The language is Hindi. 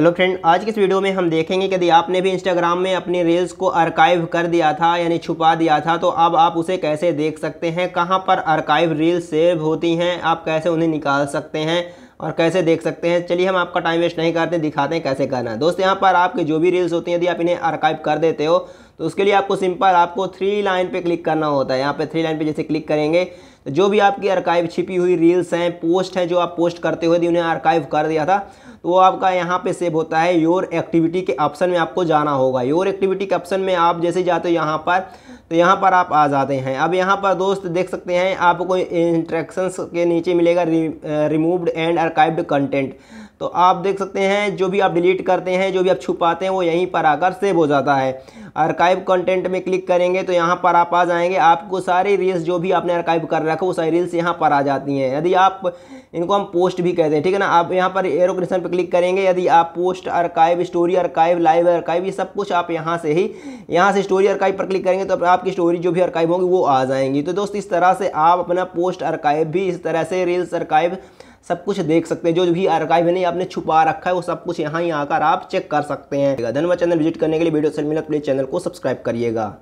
हेलो फ्रेंड आज की इस वीडियो में हम देखेंगे कि यदि आपने भी इंस्टाग्राम में अपनी रील्स को आर्काइव कर दिया था यानी छुपा दिया था तो अब आप उसे कैसे देख सकते हैं कहाँ पर आर्काइव रील्स सेव होती हैं आप कैसे उन्हें निकाल सकते हैं और कैसे देख सकते हैं चलिए हम आपका टाइम वेस्ट नहीं करते दिखाते हैं कैसे करना है दोस्तों यहाँ पर आपके जो भी रील्स होती हैं यदि आप इन्हें आर्काइव कर देते हो तो उसके लिए आपको सिंपल आपको थ्री लाइन पे क्लिक करना होता है यहाँ पे थ्री लाइन पे जैसे क्लिक करेंगे तो जो भी आपकी आर्काइव छिपी हुई रील्स हैं पोस्ट हैं जो आप पोस्ट करते हुए यदि उन्हें आर्काइव कर दिया था तो वो आपका यहाँ पे सेव होता है योर एक्टिविटी के ऑप्शन में आपको जाना होगा योर एक्टिविटी के ऑप्शन में आप जैसे जाते हो यहाँ पर तो यहाँ पर आप आ जाते हैं अब यहाँ पर दोस्त देख सकते हैं आपको इंस्ट्रक्शंस के नीचे मिलेगा रि, रिमूव्ड एंड आर्काइव्ड कंटेंट तो आप देख सकते हैं जो भी आप डिलीट करते हैं जो भी आप छुपाते हैं वो यहीं पर आकर सेव हो जाता है अर्काइव कंटेंट में क्लिक करेंगे तो यहाँ पर आप आ जाएंगे आपको सारी रील्स जो भी आपने अर्काइव कर रखा वो सारी रील्स यहाँ पर आ जाती हैं यदि आप इनको हम पोस्ट भी कहते हैं ठीक है ना आप यहाँ पर एरो पर क्लिक करेंगे यदि आप post archive story archive live archive ये सब कुछ आप यहाँ से ही यहाँ से स्टोरी अर्काइव पर क्लिक करेंगे तो आपकी स्टोरी जो भी अर्काइव होगी वो आ जाएंगी तो दोस्त इस तरह से आप अपना पोस्ट अर्काइव भी इस तरह से रील्स अर्काइव सब कुछ देख सकते हैं जो भी आर्काइव है नहीं आपने छुपा रखा है वो सब कुछ यहाँ ही आकर आप चेक कर सकते हैं धनबाद चैनल विजिट करने के लिए वीडियो से मिला प्लीज चैनल को सब्सक्राइब करिएगा